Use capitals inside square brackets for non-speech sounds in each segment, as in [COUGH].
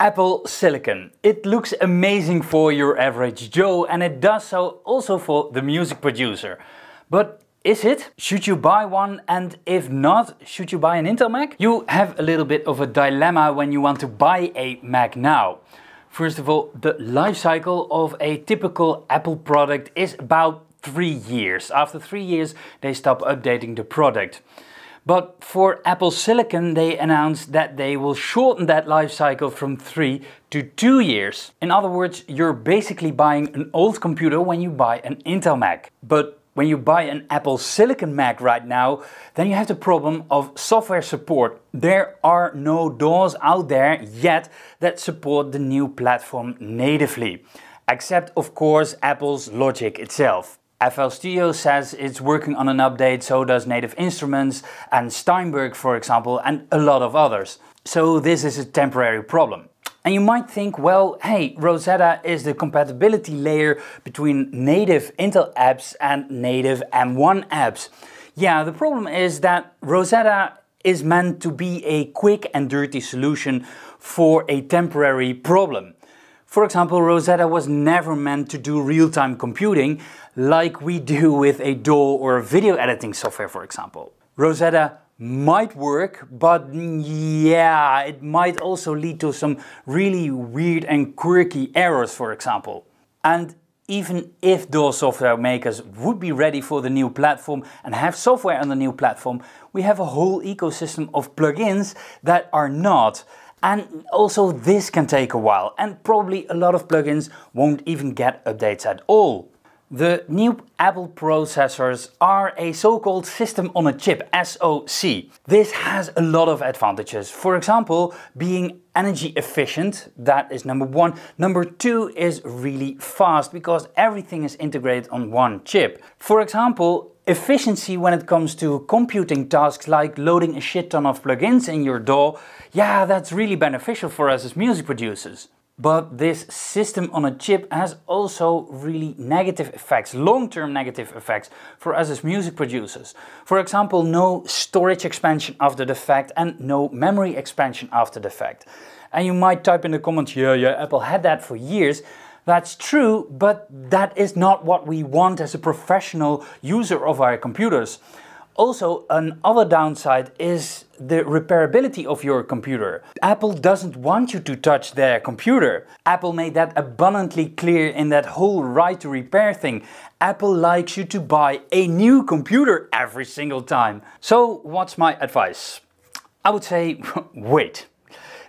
Apple Silicon. It looks amazing for your average Joe and it does so also for the music producer. But is it? Should you buy one? And if not, should you buy an Intel Mac? You have a little bit of a dilemma when you want to buy a Mac now. First of all, the life cycle of a typical Apple product is about three years. After three years, they stop updating the product. But for Apple Silicon, they announced that they will shorten that life cycle from three to two years. In other words, you're basically buying an old computer when you buy an Intel Mac. But when you buy an Apple Silicon Mac right now, then you have the problem of software support. There are no doors out there yet that support the new platform natively. Except, of course, Apple's Logic itself. FL Studio says it's working on an update, so does Native Instruments and Steinberg, for example, and a lot of others. So this is a temporary problem. And you might think, well, hey, Rosetta is the compatibility layer between native Intel apps and native M1 apps. Yeah, the problem is that Rosetta is meant to be a quick and dirty solution for a temporary problem. For example, Rosetta was never meant to do real-time computing like we do with a DAW or video editing software, for example. Rosetta might work, but yeah, it might also lead to some really weird and quirky errors, for example. And even if DAW software makers would be ready for the new platform and have software on the new platform, we have a whole ecosystem of plugins that are not. And also this can take a while and probably a lot of plugins won't even get updates at all. The new Apple processors are a so-called system on a chip, SoC. This has a lot of advantages. For example, being energy efficient, that is number one. Number two is really fast because everything is integrated on one chip. For example, efficiency when it comes to computing tasks like loading a shit ton of plugins in your DAW, yeah, that's really beneficial for us as music producers. But this system on a chip has also really negative effects, long-term negative effects for us as music producers. For example, no storage expansion after the fact and no memory expansion after the fact. And you might type in the comments, yeah, yeah, Apple had that for years. That's true, but that is not what we want as a professional user of our computers. Also, another downside is the repairability of your computer. Apple doesn't want you to touch their computer. Apple made that abundantly clear in that whole right to repair thing. Apple likes you to buy a new computer every single time. So what's my advice? I would say [LAUGHS] wait.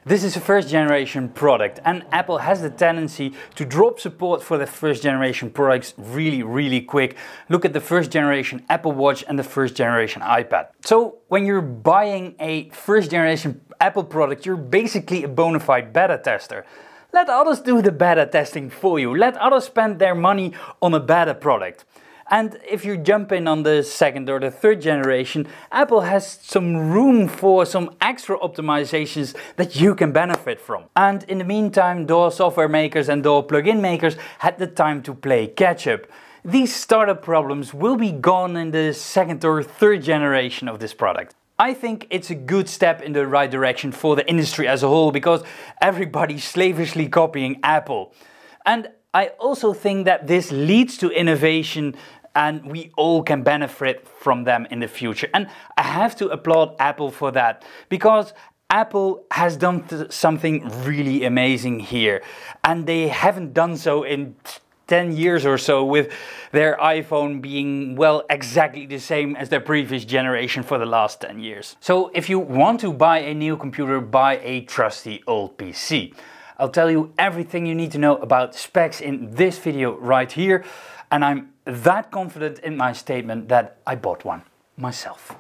This is a first generation product and Apple has the tendency to drop support for the first generation products really, really quick. Look at the first generation Apple Watch and the first generation iPad. So when you're buying a first generation Apple product, you're basically a bona fide beta tester. Let others do the beta testing for you. Let others spend their money on a beta product. And if you jump in on the second or the third generation, Apple has some room for some extra optimizations that you can benefit from. And in the meantime, door software makers and door plugin makers had the time to play catch up. These startup problems will be gone in the second or third generation of this product. I think it's a good step in the right direction for the industry as a whole because everybody's slavishly copying Apple. And I also think that this leads to innovation and we all can benefit from them in the future. And I have to applaud Apple for that because Apple has done something really amazing here, and they haven't done so in 10 years or so with their iPhone being, well, exactly the same as their previous generation for the last 10 years. So if you want to buy a new computer, buy a trusty old PC. I'll tell you everything you need to know about specs in this video right here. And I'm that confident in my statement that I bought one myself.